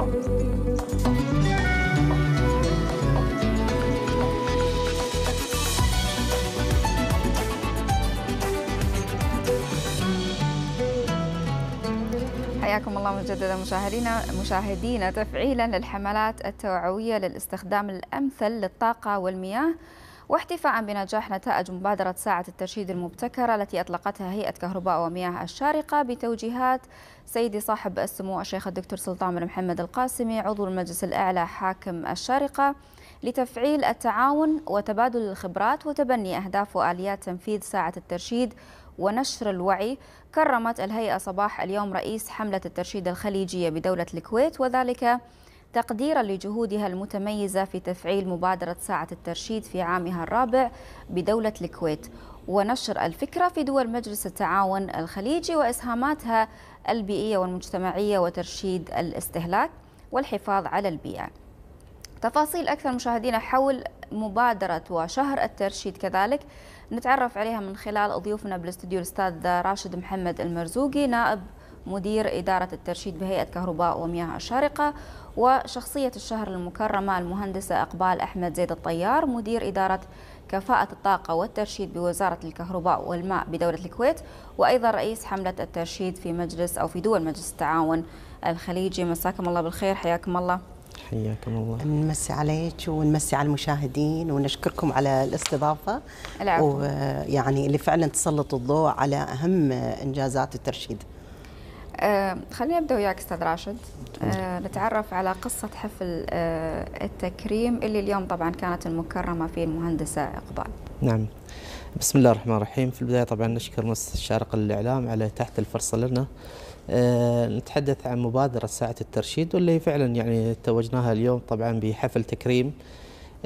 حياكم الله مجددا مشاهدينا مشاهدينا تفعيلا للحملات التوعويه للاستخدام الامثل للطاقه والمياه واحتفاء بنجاح نتائج مبادرة ساعة الترشيد المبتكرة التي أطلقتها هيئة كهرباء ومياه الشارقة بتوجيهات سيدي صاحب السمو الشيخ الدكتور سلطان بن محمد القاسمي عضو المجلس الأعلى حاكم الشارقة لتفعيل التعاون وتبادل الخبرات وتبني أهداف وآليات تنفيذ ساعة الترشيد ونشر الوعي كرمت الهيئة صباح اليوم رئيس حملة الترشيد الخليجية بدولة الكويت وذلك تقديرا لجهودها المتميزة في تفعيل مبادرة ساعة الترشيد في عامها الرابع بدولة الكويت ونشر الفكرة في دول مجلس التعاون الخليجي وإسهاماتها البيئية والمجتمعية وترشيد الاستهلاك والحفاظ على البيئة تفاصيل أكثر مشاهدينا حول مبادرة وشهر الترشيد كذلك نتعرف عليها من خلال ضيوفنا بالاستوديو الأستاذ راشد محمد المرزوقي نائب مدير إدارة الترشيد بهيئة كهرباء ومياه الشارقة وشخصية الشهر المكرمة المهندسة إقبال أحمد زيد الطيار مدير إدارة كفاءة الطاقة والترشيد بوزارة الكهرباء والماء بدولة الكويت وأيضا رئيس حملة الترشيد في مجلس أو في دول مجلس التعاون الخليجي مساكم الله بالخير حياكم الله حياكم الله نمسي عليك ونمسي على المشاهدين ونشكركم على الاستضافة العفو. ويعني اللي فعلا تسلط الضوء على أهم إنجازات الترشيد آه ابدا وياك استاذ راشد آه نتعرف على قصه حفل آه التكريم اللي اليوم طبعا كانت المكرمه في المهندسه اقبال. نعم بسم الله الرحمن الرحيم في البدايه طبعا نشكر مؤسسه الشارقه للاعلام على تحت الفرصه لنا. آه، نتحدث عن مبادره ساعه الترشيد واللي فعلا يعني توجناها اليوم طبعا بحفل تكريم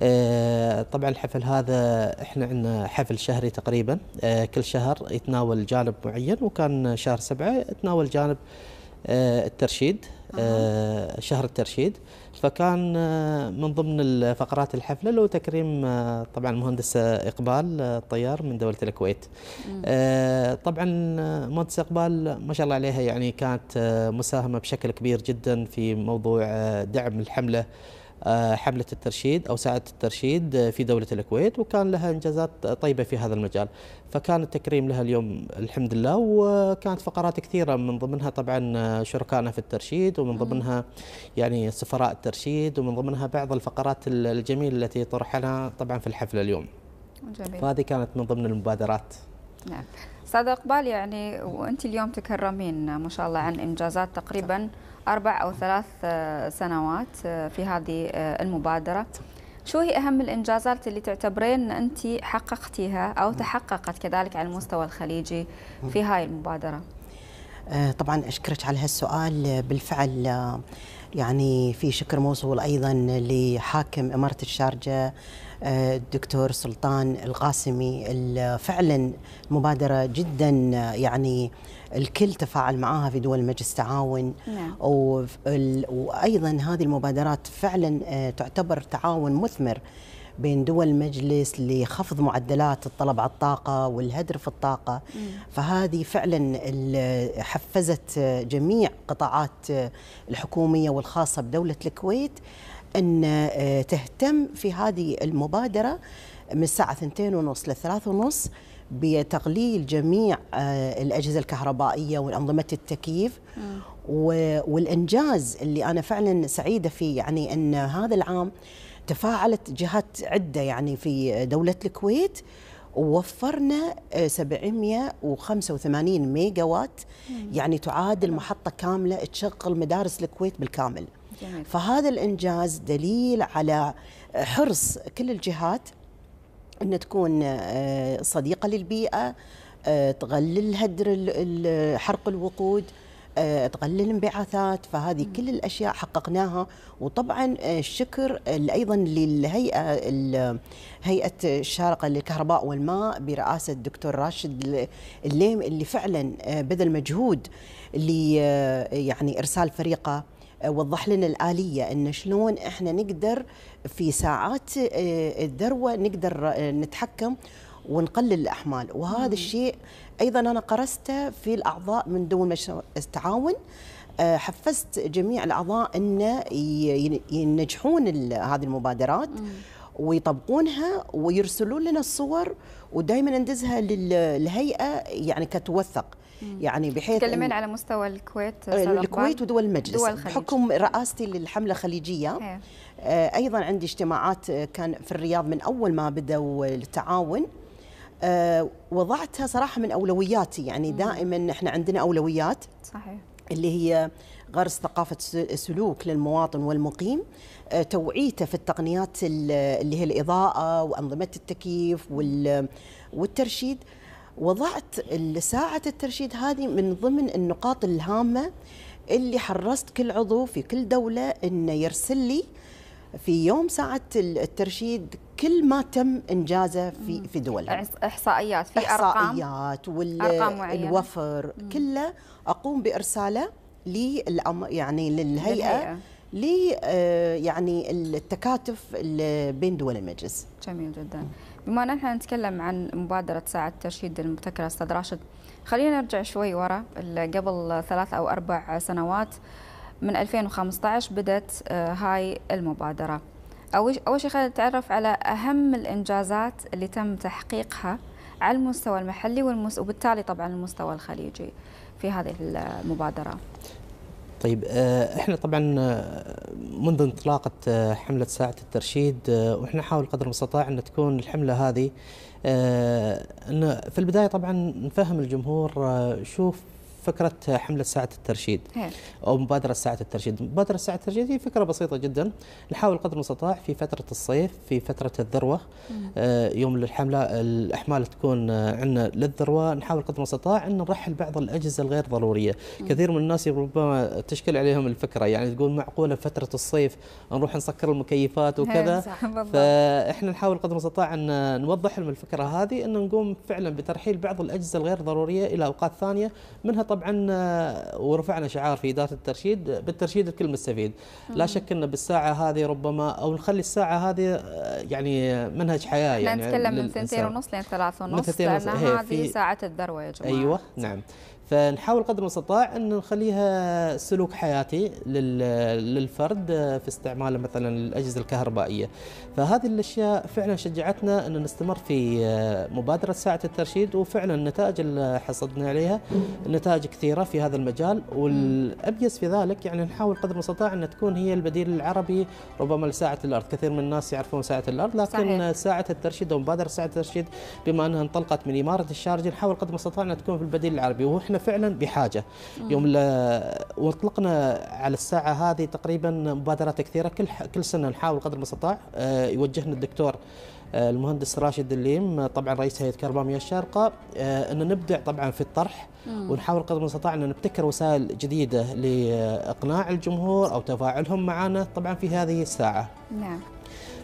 آه، طبعا الحفل هذا احنا عندنا حفل شهري تقريبا آه، كل شهر يتناول جانب معين وكان شهر سبعة يتناول جانب آه، الترشيد شهر الترشيد فكان من ضمن فقرات الحفله لو تكريم طبعا المهندسه اقبال الطيار من دوله الكويت. طبعا مهندسه اقبال ما شاء الله عليها يعني كانت مساهمه بشكل كبير جدا في موضوع دعم الحمله آه، حملة الترشيد أو ساعة الترشيد آه، في دولة الكويت وكان لها إنجازات طيبة في هذا المجال فكان التكريم لها اليوم الحمد لله وكانت فقرات كثيرة من ضمنها طبعا آه، شركائنا في الترشيد ومن ضمنها يعني سفراء الترشيد ومن ضمنها بعض الفقرات الجميلة التي طرحناها طبعا في الحفلة اليوم جميل. فهذه كانت من ضمن المبادرات نعم استاذ اقبال يعني وانت اليوم تكرمين ما شاء الله عن انجازات تقريبا اربع او ثلاث آه، سنوات آه، في هذه آه، المبادره شو هي اهم الانجازات اللي تعتبرين انت حققتيها او تحققت كذلك على المستوى الخليجي في هاي المبادره طبعا اشكرك على هالسؤال بالفعل يعني في شكر موصول ايضا لحاكم اماره الشارجه الدكتور سلطان القاسمي فعلا مبادرة جدا يعني الكل تفاعل معها في دول مجلس التعاون نعم. وأيضا هذه المبادرات فعلا آه، تعتبر تعاون مثمر بين دول المجلس لخفض معدلات الطلب على الطاقة والهدر في الطاقة مم. فهذه فعلا حفزت جميع قطاعات آه، الحكومية والخاصة بدولة الكويت أن آه، تهتم في هذه المبادرة من الساعة ونص ل ونص بتقليل جميع آه، الأجهزة الكهربائية وأنظمة التكييف والإنجاز اللي أنا فعلا سعيدة فيه يعني أن هذا العام تفاعلت جهات عدة يعني في دولة الكويت ووفرنا 785 ميجا وات يعني تعادل محطة كاملة تشغل مدارس الكويت بالكامل جميل. فهذا الإنجاز دليل على حرص كل الجهات أن تكون آه، صديقة للبيئة آه، تقلل هدر حرق الوقود آه، تقلل الانبعاثات فهذه كل الاشياء حققناها وطبعا الشكر ايضا للهيئه هيئه الشارقه للكهرباء والماء برئاسه الدكتور راشد الليم اللي فعلا بذل مجهود يعني ارسال فريقه وضح لنا الآلية أن شلون إحنا نقدر في ساعات آه، الذروة نقدر آه، نتحكم ونقلل الأحمال وهذا الشيء أيضا أنا قرسته في الأعضاء من دول مجلس التعاون آه، حفزت جميع الأعضاء أن ينجحون هذه المبادرات ويطبقونها ويرسلون لنا الصور ودائما ندزها للهيئه يعني كتوثق يعني بحيث تكلمين على مستوى الكويت آه، الكويت ودول المجلس دول الخليج. بحكم رئاستي للحمله الخليجيه إيه. آه، ايضا عندي اجتماعات آه، كان في الرياض من اول ما بدأوا التعاون وضعتها صراحه من اولوياتي يعني دائما احنا عندنا اولويات صحيح اللي هي غرس ثقافة السلوك للمواطن والمقيم توعيته في التقنيات اللي هي الإضاءة وأنظمة التكييف والترشيد وضعت ساعة الترشيد هذه من ضمن النقاط الهامة اللي حرصت كل عضو في كل دولة انه يرسل لي في يوم ساعة الترشيد كل ما تم انجازه في في دولها احصائيات في احصائيات والوفر كله اقوم بارساله للأم يعني للهيئه ل آه، يعني التكاتف بين دول المجلس جميل جدا بما ان احنا نتكلم عن مبادرة ساعة ترشيد المبتكرة أستاذ راشد خلينا نرجع شوي ورا قبل ثلاث أو أربع سنوات من 2015 بدأت آه، هاي المبادرة أول شيء خلينا نتعرف على أهم الإنجازات اللي تم تحقيقها على المستوى المحلي وبالتالي طبعا المستوى الخليجي في هذه المبادرة طيب آه، احنا طبعا آه، منذ انطلاقه آه، حمله ساعه الترشيد واحنا نحاول قدر المستطاع ان تكون الحمله هذه في البدايه طبعا نفهم الجمهور شوف فكره حمله ساعه الترشيد هي. او مبادره ساعه الترشيد، مبادره ساعه الترشيد هي فكره بسيطه جدا نحاول قدر المستطاع في فتره الصيف في فتره الذروه آه يوم الحمله الاحمال تكون عندنا للذروه نحاول قدر المستطاع ان نرحل بعض الاجهزه الغير ضروريه، مم. كثير من الناس ربما تشكل عليهم الفكره يعني تقول معقوله فتره الصيف نروح نسكر المكيفات وكذا فاحنا نحاول قدر المستطاع ان نوضح لهم الفكره هذه ان نقوم فعلا بترحيل بعض الاجهزه الغير ضروريه الى اوقات ثانيه منها طبعا آه، ورفعنا شعار في اداره الترشيد بالترشيد الكل مستفيد لا شك ان بالساعه هذه ربما او نخلي الساعه هذه آه، يعني منهج حياه يعني نتكلم من سنتين ونص لين ثلاث ونص لان إيه، هذه ساعه الذروه يا جماعه ايوه نعم فنحاول قدر المستطاع ان نخليها سلوك حياتي للفرد في استعماله مثلا الاجهزه الكهربائيه فهذه الاشياء فعلا شجعتنا ان نستمر في مبادره ساعه الترشيد وفعلا النتائج اللي حصلنا عليها نتائج كثيره في هذا المجال والابيز في ذلك يعني نحاول قدر المستطاع ان تكون هي البديل العربي ربما لساعه الارض كثير من الناس يعرفون ساعه الارض لكن صحيح. ساعه الترشيد ومبادره ساعه الترشيد بما انها انطلقت من اماره الشارجه نحاول قدر المستطاع ان تكون في البديل العربي وإحنا احنا فعلا بحاجه يوم واطلقنا على الساعه هذه تقريبا مبادرات كثيره كل كل سنه نحاول قدر المستطاع آه، يوجهنا الدكتور آه، المهندس راشد الليم آه، طبعا رئيس هيئه كهرباء مياه الشارقه ان نبدع طبعا في الطرح ونحاول قدر المستطاع ان نبتكر وسائل جديده لاقناع الجمهور او تفاعلهم معنا طبعا في هذه الساعه نعم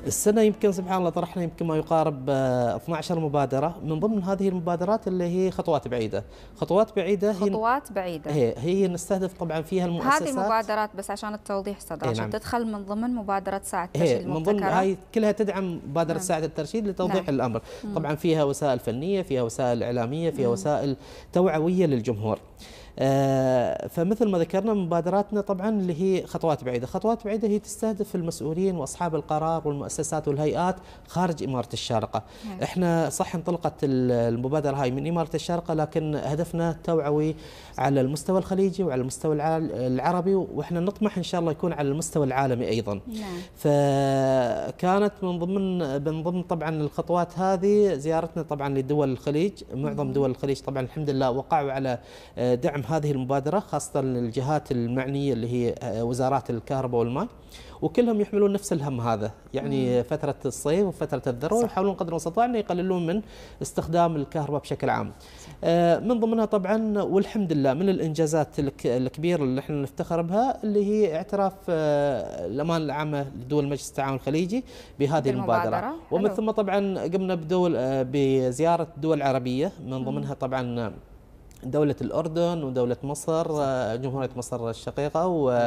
السنه يمكن سبحان الله طرحنا يمكن ما يقارب 12 آه، مبادره من ضمن هذه المبادرات اللي هي خطوات بعيده خطوات بعيده هي خطوات بعيده هي هي نستهدف طبعا فيها المؤسسات هذه المبادرات بس عشان التوضيح صدر عشان نعم. تدخل من ضمن مبادره ساعه الترشيد من ضمن هاي كلها تدعم مبادره نعم. ساعه الترشيد لتوضيح نعم. الامر طبعا فيها وسائل فنيه فيها وسائل اعلاميه فيها نعم. وسائل توعويه للجمهور آه، فمثل ما ذكرنا مبادراتنا طبعا اللي هي خطوات بعيده، خطوات بعيده هي تستهدف المسؤولين واصحاب القرار والمؤسسات والهيئات خارج اماره الشارقه. نعم. احنا صح انطلقت المبادره هاي من اماره الشارقه لكن هدفنا توعوي على المستوى الخليجي وعلى المستوى العربي واحنا نطمح ان شاء الله يكون على المستوى العالمي ايضا. نعم. فكانت من ضمن من ضمن طبعا الخطوات هذه زيارتنا طبعا لدول الخليج، معظم نعم. دول الخليج طبعا الحمد لله وقعوا على آه، دعم بدعم هذه المبادرة خاصة الجهات المعنية اللي هي آه، وزارات الكهرباء والماء وكلهم يحملون نفس الهم هذا يعني مم. فترة الصيف وفترة الذروة يحاولون قدر المستطاع أن يقللون من استخدام الكهرباء بشكل عام آه، من ضمنها طبعا والحمد لله من الإنجازات الكبيرة اللي احنا نفتخر بها اللي هي اعتراف آه، الأمانة العامة لدول مجلس التعاون الخليجي بهذه المبادرة, المبادرة. ومن ثم طبعا قمنا بدول بزيارة دول عربية من ضمنها طبعا دولة الأردن ودولة مصر آه، جمهورية مصر الشقيقة وتونس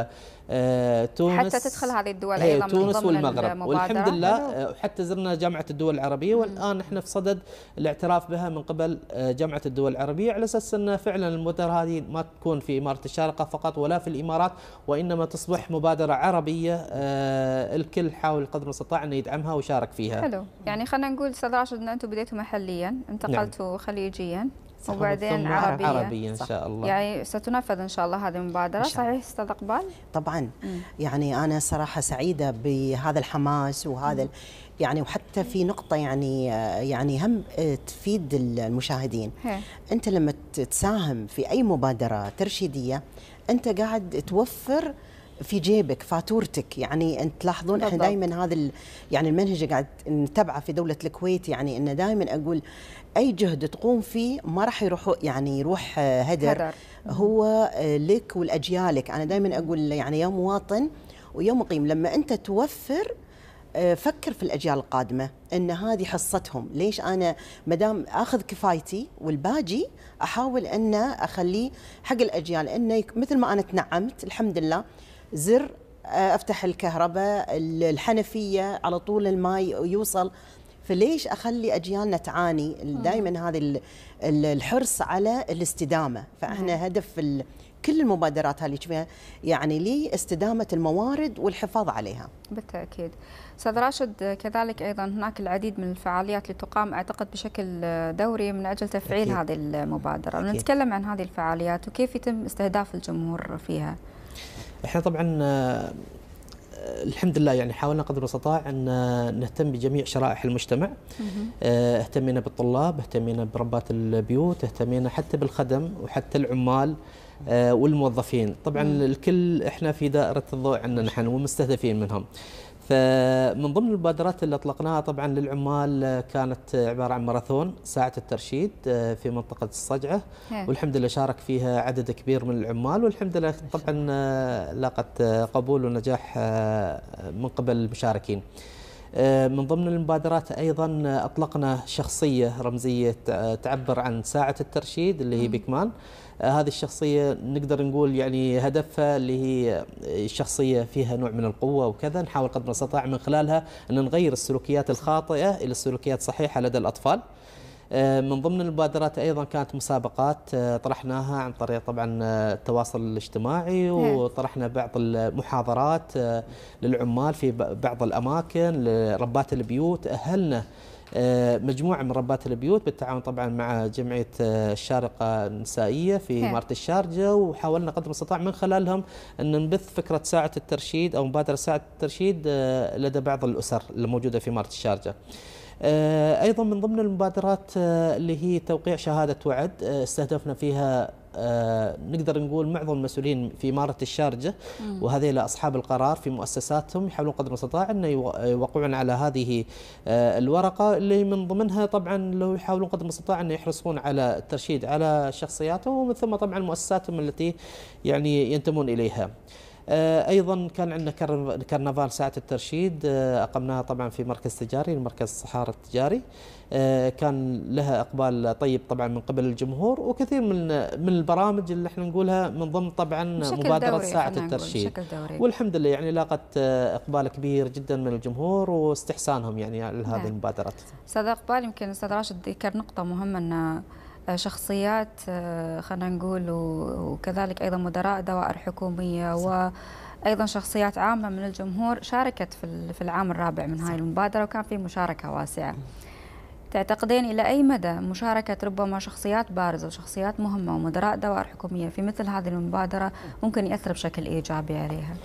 آه، حتى تدخل هذه الدول أيضا تونس ضمن والمغرب المبادرة. والحمد لله آه، حتى زرنا جامعة الدول العربية والآن احنا في صدد الاعتراف بها من قبل جامعة الدول العربية على أساس أن فعلا المبادرة هذه ما تكون في إمارة الشارقة فقط ولا في الإمارات وإنما تصبح مبادرة عربية الكل حاول قدر المستطاع أن يدعمها ويشارك فيها حلو يعني خلينا نقول أستاذ راشد أن أنتم بديتوا محليا انتقلتوا نعم. خليجيا وبعدين عربية عربية إن شاء الله يعني ستنفذ إن شاء الله هذه المبادرة صحيح أستاذ إقبال؟ طبعا مم. يعني أنا صراحة سعيدة بهذا الحماس وهذا مم. يعني وحتى في نقطة يعني يعني هم تفيد المشاهدين هي. أنت لما تساهم في أي مبادرة ترشيدية أنت قاعد توفر في جيبك فاتورتك يعني انت تلاحظون احنا دائما هذا يعني المنهج قاعد نتبعه في دوله الكويت يعني انه دائما اقول اي جهد تقوم فيه ما راح يروح يعني يروح آه، هدر, هو آه، لك ولاجيالك انا دائما اقول يعني يا مواطن ويا مقيم لما انت توفر آه، فكر في الاجيال القادمه ان هذه حصتهم ليش انا ما دام اخذ كفايتي والباجي احاول ان اخليه حق الاجيال انه مثل ما انا تنعمت الحمد لله زر افتح الكهرباء الحنفيه على طول الماي يوصل فليش اخلي اجيالنا تعاني دائما هذه الحرص على الاستدامه فاحنا هدف كل المبادرات هذه يعني لي استدامه الموارد والحفاظ عليها بالتاكيد استاذ راشد كذلك ايضا هناك العديد من الفعاليات اللي تقام اعتقد بشكل دوري من اجل تفعيل أكيد. هذه المبادره أكيد. نتكلم عن هذه الفعاليات وكيف يتم استهداف الجمهور فيها احنا طبعا آه، آه، الحمد لله يعني حاولنا قدر المستطاع ان نهتم بجميع شرائح المجتمع آه، اهتمينا بالطلاب اهتمينا بربات البيوت اهتمينا حتى بالخدم وحتى العمال آه، والموظفين طبعا الكل احنا في دائره الضوء عندنا نحن ومستهدفين منهم فمن ضمن المبادرات اللي اطلقناها طبعا للعمال آه، كانت عباره عن ماراثون ساعه الترشيد آه، في منطقه الصجعه هي. والحمد لله شارك فيها عدد كبير من العمال والحمد لله طبعا آه، لاقت قبول ونجاح من قبل المشاركين. من ضمن المبادرات ايضا اطلقنا شخصيه رمزيه تعبر عن ساعه الترشيد اللي هي بيكمان آه، هذه الشخصيه نقدر نقول يعني هدفها اللي هي آه، شخصيه فيها نوع من القوه وكذا نحاول قدر المستطاع من خلالها ان نغير السلوكيات الخاطئه الى السلوكيات الصحيحه لدى الاطفال آه، من ضمن المبادرات ايضا كانت مسابقات طرحناها عن طريق طبعا التواصل الاجتماعي نعم. وطرحنا بعض المحاضرات للعمال في بعض الاماكن لربات البيوت اهلنا آه، مجموعه من ربات البيوت بالتعاون طبعا مع جمعيه آه، الشارقه النسائيه في اماره نعم. الشارجه وحاولنا قدر المستطاع من خلالهم ان نبث فكره ساعه الترشيد او مبادره ساعه الترشيد آه، لدى بعض الاسر الموجوده في اماره الشارجه. آه، ايضا من ضمن المبادرات آه، اللي هي توقيع شهاده وعد آه، استهدفنا فيها نقدر نقول معظم المسؤولين في إمارة الشارجة وهذه أصحاب القرار في مؤسساتهم يحاولون قدر المستطاع أن يوقعون على هذه الورقة اللي من ضمنها طبعا لو يحاولون قدر المستطاع أن يحرصون على الترشيد على شخصياتهم ومن ثم طبعا مؤسساتهم التي يعني ينتمون إليها. آه، ايضا كان عندنا كرنفال ساعه الترشيد آه، اقمناها طبعا في مركز تجاري المركز الصحارى التجاري آه، كان لها اقبال طيب طبعا من قبل الجمهور وكثير من من البرامج اللي احنا نقولها من ضمن طبعا مبادره ساعه الترشيد والحمد لله يعني لاقت اقبال كبير جدا من الجمهور واستحسانهم يعني لهذه نعم. المبادرات استاذ اقبال يمكن استاذ راشد ذكر نقطه مهمه ان شخصيات آه، خلينا نقول وكذلك أيضا مدراء دوائر حكومية صح. وايضا شخصيات عامه من الجمهور شاركت في العام الرابع من هاي المبادره وكان في مشاركه واسعه. تعتقدين الى اي مدى مشاركه ربما شخصيات بارزه وشخصيات مهمه ومدراء دوائر حكوميه في مثل هذه المبادره ممكن ياثر بشكل ايجابي عليها؟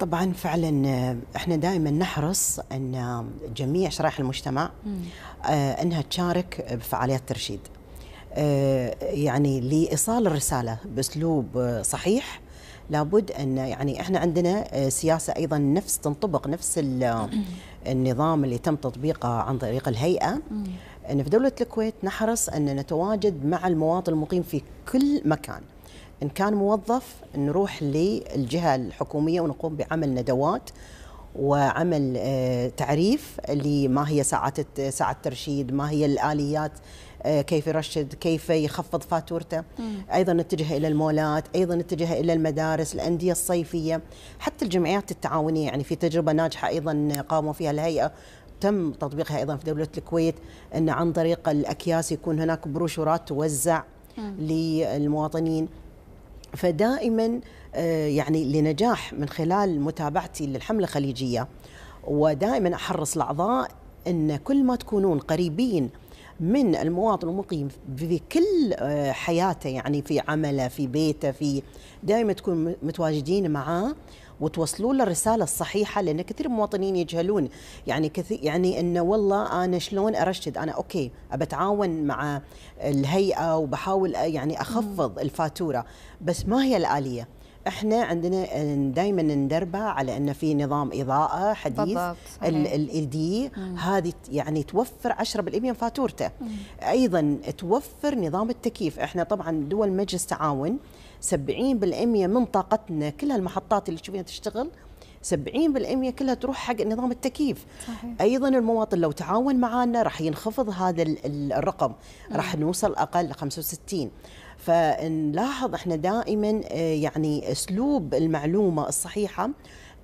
طبعا فعلا آه، احنا دائما نحرص ان آه، جميع شرائح المجتمع انها تشارك بفعاليات ترشيد آه، يعني لايصال الرساله باسلوب آه، صحيح لابد ان يعني احنا عندنا آه، سياسه ايضا نفس تنطبق نفس النظام اللي تم تطبيقه عن طريق الهيئه ان في دوله الكويت نحرص ان نتواجد مع المواطن المقيم في كل مكان ان كان موظف نروح للجهه الحكوميه ونقوم بعمل ندوات وعمل تعريف لما هي ساعات ساعه الترشيد ما هي الاليات آه، كيف يرشد كيف يخفض فاتورته أيضا نتجه إلى المولات أيضا نتجه إلى المدارس الأندية الصيفية حتى الجمعيات التعاونية يعني في تجربة ناجحة أيضا قاموا فيها الهيئة تم تطبيقها ايضا في دوله الكويت ان عن طريق الاكياس يكون هناك بروشورات توزع للمواطنين فدائما آه، يعني لنجاح من خلال متابعتي للحمله الخليجيه ودائما احرص الاعضاء ان كل ما تكونون قريبين من المواطن المقيم في كل آه، حياته يعني في عمله في بيته في دائما تكون متواجدين معاه وتوصلوا له الرساله الصحيحه لان كثير من المواطنين يجهلون يعني كثير يعني انه والله انا شلون ارشد انا اوكي ابتعاون مع الهيئه وبحاول آه، يعني اخفض الفاتوره بس ما هي الاليه احنا عندنا آه، دائما ندربه على ان في نظام اضاءه حديث ال دي هذه يعني توفر 10% من فاتورته ايضا توفر نظام التكييف احنا طبعا دول مجلس التعاون 70% من طاقتنا كل المحطات اللي تشوفينها تشتغل 70% كلها تروح حق نظام التكييف صحيح. ايضا المواطن لو تعاون معنا راح ينخفض هذا الرقم راح نوصل اقل ل 65 فنلاحظ احنا دائما آه، يعني اسلوب المعلومه الصحيحه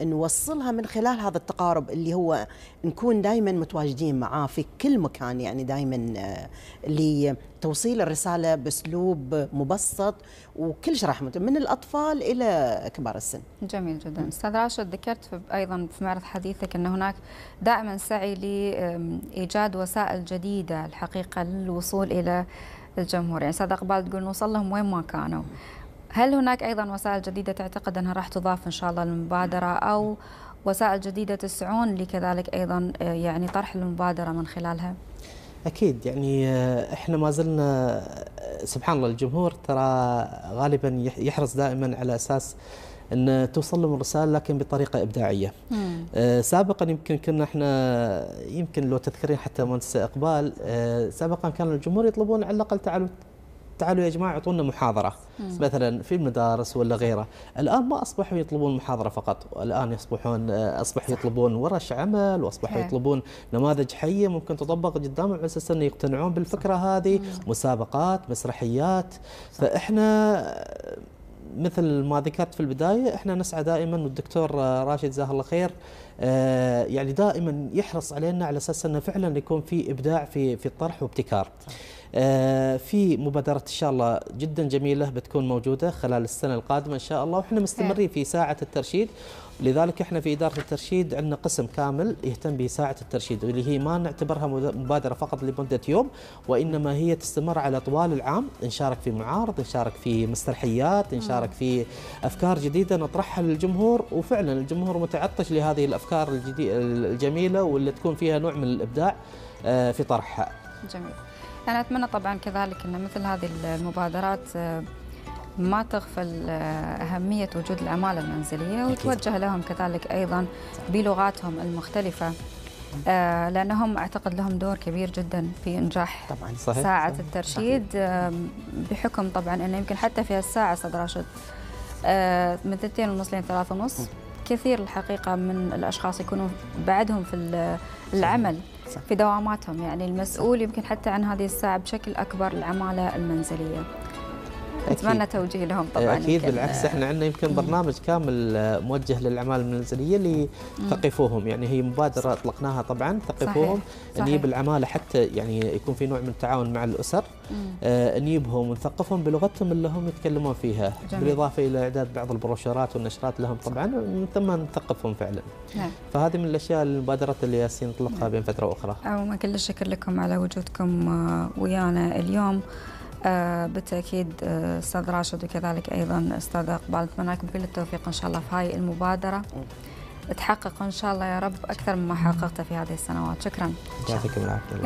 نوصلها من خلال هذا التقارب اللي هو نكون دائما متواجدين معاه في كل مكان يعني دائما آه، لتوصيل الرساله باسلوب مبسط وكل شيء راح من الاطفال الى كبار السن. جميل جدا، استاذ راشد ذكرت ايضا في معرض حديثك ان هناك دائما سعي لايجاد وسائل جديده الحقيقه للوصول الى الجمهور يعني استاذ اقبال تقول نوصل لهم وين ما كانوا هل هناك ايضا وسائل جديده تعتقد انها راح تضاف ان شاء الله للمبادره او وسائل جديده تسعون لكذلك ايضا آه، يعني طرح المبادره من خلالها؟ اكيد يعني آه، احنا ما زلنا آه، سبحان الله الجمهور ترى غالبا يحرص دائما على اساس ان توصل لهم الرساله لكن بطريقه ابداعيه. آه سابقا يمكن كنا احنا يمكن لو تذكرين حتى مهندس اقبال آه سابقا كان الجمهور يطلبون على الاقل تعالوا تعالوا يا جماعه اعطونا محاضره مم. مثلا في المدارس ولا غيره الان ما اصبحوا يطلبون محاضره فقط الان يصبحون آه، اصبحوا يطلبون ورش عمل واصبحوا يطلبون نماذج حيه ممكن تطبق قدامهم على اساس انه يقتنعون بالفكره صح. هذه مم. مسابقات مسرحيات صح. فاحنا آه، مثل ما ذكرت في البدايه احنا نسعى دائما والدكتور راشد جزاه الله خير آه، يعني دائما يحرص علينا على اساس انه فعلا يكون في ابداع في في الطرح وابتكار. صح. آه، في مبادرة إن شاء الله جدا جميلة بتكون موجودة خلال السنة القادمة إن شاء الله وإحنا مستمرين في ساعة الترشيد لذلك احنا في اداره الترشيد عندنا قسم كامل يهتم بساعه الترشيد واللي هي ما نعتبرها مبادره فقط لمده يوم وانما هي تستمر على طوال العام نشارك في معارض نشارك في مسرحيات نشارك في افكار جديده نطرحها للجمهور وفعلا الجمهور متعطش لهذه الافكار الجميله واللي تكون فيها نوع من الابداع آه، في طرحها. جميل. أنا أتمنى طبعا كذلك أن مثل هذه المبادرات آه، ما تغفل آه، أهمية وجود العمالة المنزلية وتوجه لهم كذلك أيضا بلغاتهم المختلفة آه، لأنهم أعتقد لهم دور كبير جدا في إنجاح طبعاً صحيح ساعة صحيح الترشيد صحيح بحكم طبعا أنه يمكن حتى في هالساعة أستاذ راشد من ثنتين ونص لين ثلاثة ونص كثير الحقيقة من الأشخاص يكونوا بعدهم في العمل في دواماتهم يعني المسؤول يمكن حتى عن هذه الساعة بشكل أكبر العمالة المنزلية نتمنى توجيه لهم طبعا إيه، اكيد بالعكس احنا عندنا يمكن برنامج كامل آه، موجه للاعمال المنزليه اللي ثقفوهم يعني هي مبادره اطلقناها طبعا ثقفوهم نجيب العماله حتى يعني يكون في نوع من التعاون مع الاسر آه نجيبهم ونثقفهم بلغتهم اللي هم يتكلمون فيها جميل. بالاضافه الى اعداد بعض البروشورات والنشرات لهم طبعا ومن ثم نثقفهم فعلا نعم. فهذه من الاشياء المبادرات اللي ياسين نطلقها نعم. بين فتره واخرى عموما كل الشكر لكم على وجودكم آه، ويانا اليوم آه، بالتاكيد آه، استاذ راشد وكذلك ايضا استاذ اقبال اتمنى لكم كل التوفيق ان شاء الله في هاي المبادره تحقق ان شاء الله يا رب اكثر مما حققته في هذه السنوات شكرا يعطيكم العافيه